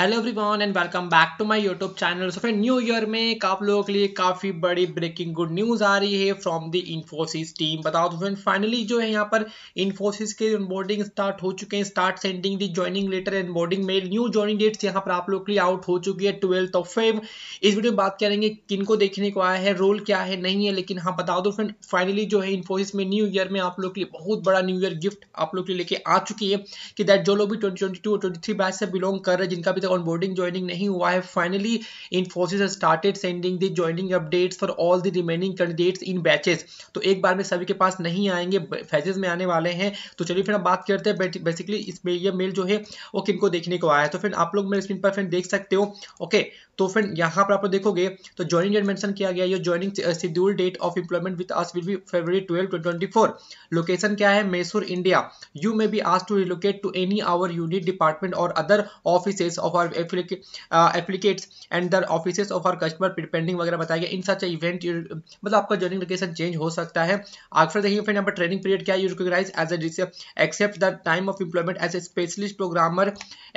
hello everyone and welcome back to my YouTube channel so फिर new year में आप लोगों के लिए काफ़ी बड़ी ब्रेकिंग गुड न्यूज़ आ रही है फ्रॉम द इन्फोसिस टीम बताओ तो फ्रेंड फाइनली जो है यहाँ पर इन्फोसिस के अनबोर्डिंग स्टार्ट हो चुके हैं start sending the joining letter onboarding mail new joining dates यहाँ पर आप लोग के लिए आउट हो चुकी है ट्वेल्थ ऑफ फेव इस वीडियो में बात करेंगे किन को देखने को आया है रोल क्या है नहीं है लेकिन हाँ बता दो फ्रेंड फाइनली जो है इन्फोसिस में न्यू ईयर में आप लोग के लिए बहुत बड़ा न्यू ईयर गिफ्ट आप लोग के लेके आ चुकी है कि दैट जो लोग भी ट्वेंटी ट्वेंटी टू और ट्वेंटी थ्री बैच से बिलोंग कर रहे हैं जिनका भी अभी तक ऑनबोर्डिंग ज्वाइनिंग नहीं हुआ है finally Infosys started sending the joining updates for all the remaining candidates in batches तो एक बार में सभी के पास नहीं आएंगे फैजेज में आने वाले हैं तो चलिए फिर हम बात करते हैं बेसिकली इसमें यह मेल जो है वो किनको देखने को आया है तो फिर आप लोग मेरे स्क्रीन पर फिर देख सकते हो ओके तो फ्रेंड यहाँ पर आप देखोगे तो ज्वाइनिंग डेट मेंशन किया गया joining schedule date of employment with us will be February twelve twenty four location क्या है Mysore India you may be आज to relocate to any our unit department और अदर ऑफिस ऑफ आर एप्लीकेट्स and दर office of our customer pending वगैरह बताया गया इन सच event मतलब आपका ज्वाइनिंग लोकेशन चेंज हो सकता है आगे देखिए फ्रेंड यहाँ पर ट्रेनिंग पीरियड क्या है as a except the time of employment as a specialist programmer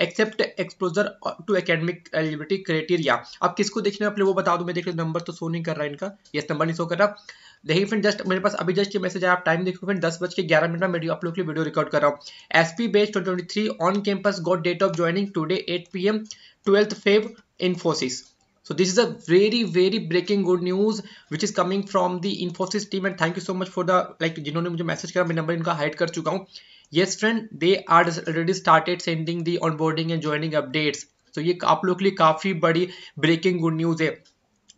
except exposure to academic eligibility criteria गया अब किसको देखने अपने वो बता दूं मैं देख नंबर तो शो नहीं कर रहा इनका ये नंबर नहीं शो कर रहा देखिए फ्रेंड जस्ट मेरे पास अभी जस्ट ये मैसेज है आप टाइम देखो फिर दस बज के ग्यारह मिनट में आप लोग के लिए वीडियो रिकॉर्ड कर रहा हूँ S P batch twenty three on campus got date of joining today at P M twelfth Feb Infosys so this is a very very breaking good news which is coming from the Infosys team and thank you so much for the like जिन्होंने मुझे message करा मैं number इनका hide कर चुका हूँ yes friend they are already started sending the on boarding and joining updates तो ये आप लोग के लिए काफ़ी बड़ी ब्रेकिंग गुड न्यूज़ है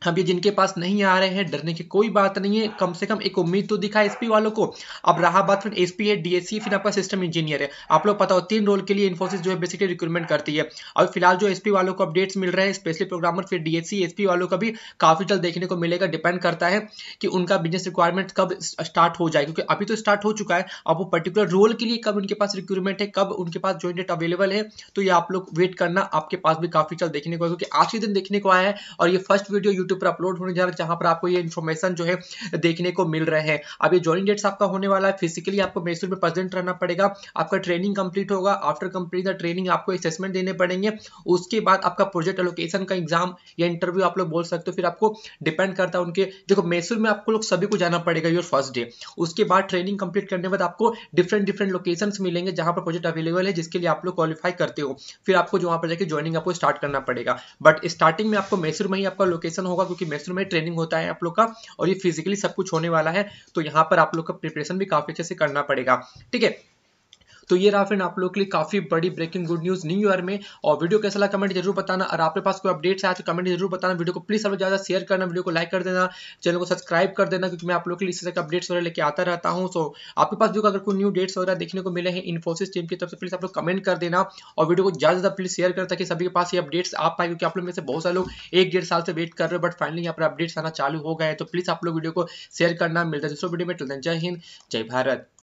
अब ये जिनके पास नहीं आ रहे हैं डरने की कोई बात नहीं है कम से कम एक उम्मीद तो दिखा एसपी वालों को अब रहा बात फिर एसपी है डीएससी फिर आपका सिस्टम इंजीनियर है आप लोग पता हो तीन रोल के लिए इन्फोसिस जो है बेसिकली रिक्रूटमेंट करती है अभी फिलहाल जो एसपी वालों को अपडेट्स मिल रहे हैं स्पेशली प्रोग्रामर फिर डीएससी एसपी वालों का भी काफी जल्द देखने को मिलेगा डिपेंड करता है कि उनका बिजनेस रिक्वायरमेंट कब स्टार्ट हो जाए क्योंकि अभी तो स्टार्ट हो चुका है अब वो पर्टिकुलर रोल के लिए कब उनके पास रिक्रूटमेंट है कब उनके पास ज्वाइन डेट अवेलेबल है तो ये आप लोग वेट करना आपके पास भी काफी जल्द देखने को क्योंकि आज ही दिन देखने को आया है और ये फर्स्ट वीडियो यूट्यूब YouTube पर अपलोड होने जा रहा है जहां पर आपको ये इन्फॉर्मेशन जो है देखने को मिल रहे हैं अब ये ज्वाइनिंग डेट्स आपका होने वाला है फिजिकली आपको मैसूर में प्रेजेंट रहना पड़ेगा आपका ट्रेनिंग कंप्लीट होगा आफ्टर कंप्लीट द ट्रेनिंग आपको असेसमेंट देने पड़ेंगे उसके बाद आपका प्रोजेक्ट एलोकेशन का एग्जाम या इंटरव्यू आप लोग बोल सकते हो फिर आपको डिपेंड करता है उनके देखो मैसूर में आपको लोग सभी को जाना पड़ेगा योर फर्स्ट डे उसके बाद ट्रेनिंग कंप्लीट करने के बाद आपको डिफरेंट डिफरेंट लोकेशन मिलेंगे जहां पर प्रोजेक्ट अवेलेबल है जिसके लिए आप लोग क्वालिफाई करते हो फिर आपको वहां पर जाकर ज्वाइनिंग आपको स्टार्ट करना पड़ेगा बट स्टार्टिंग में आपको मैसूर में ही आपका लोकेशन होगा होगा क्योंकि मैथ्स में ट्रेनिंग होता है आप लोग का और ये फिजिकली सब कुछ होने वाला है तो यहाँ पर आप लोग का प्रिपरेशन भी काफ़ी अच्छे से करना पड़ेगा ठीक है तो ये रहा फ्रेंड आप लोग के लिए काफी बड़ी breaking good news new year में और वीडियो कैसा लगा कमेंट जरूर बताना और आपके पास कोई अपडेट्स आया तो कमेंट जरूर बताना वीडियो को प्लीज सब ज्यादा शेयर करना वीडियो को लाइक कर देना चैनल को सब्सक्राइब कर देना क्योंकि मैं आप लोग के लिए इस तरह के अपडेट्स वगैरह लेके आता रहता हूँ सो आपके पास जो अगर कोई न्यू डेट्स वगैरह देखने को मिले हैं इन्फोसिस टीम की तरफ से प्लीज आप लोग कमेंट कर देना और वीडियो को ज्यादा ज्यादा प्लीज शेयर करता कि सभी के पास ये अपडेट्स आ पाए क्योंकि आप लोग में से बहुत सारे लोग एक डेढ़ साल से वेट कर रहे हो बट फाइनली यहाँ पर अपडेट्स आना चालू हो गए तो प्लीज आप लोग वीडियो को शेयर करना मिलता है दूसरों वीडियो में जय हिंद जय भारत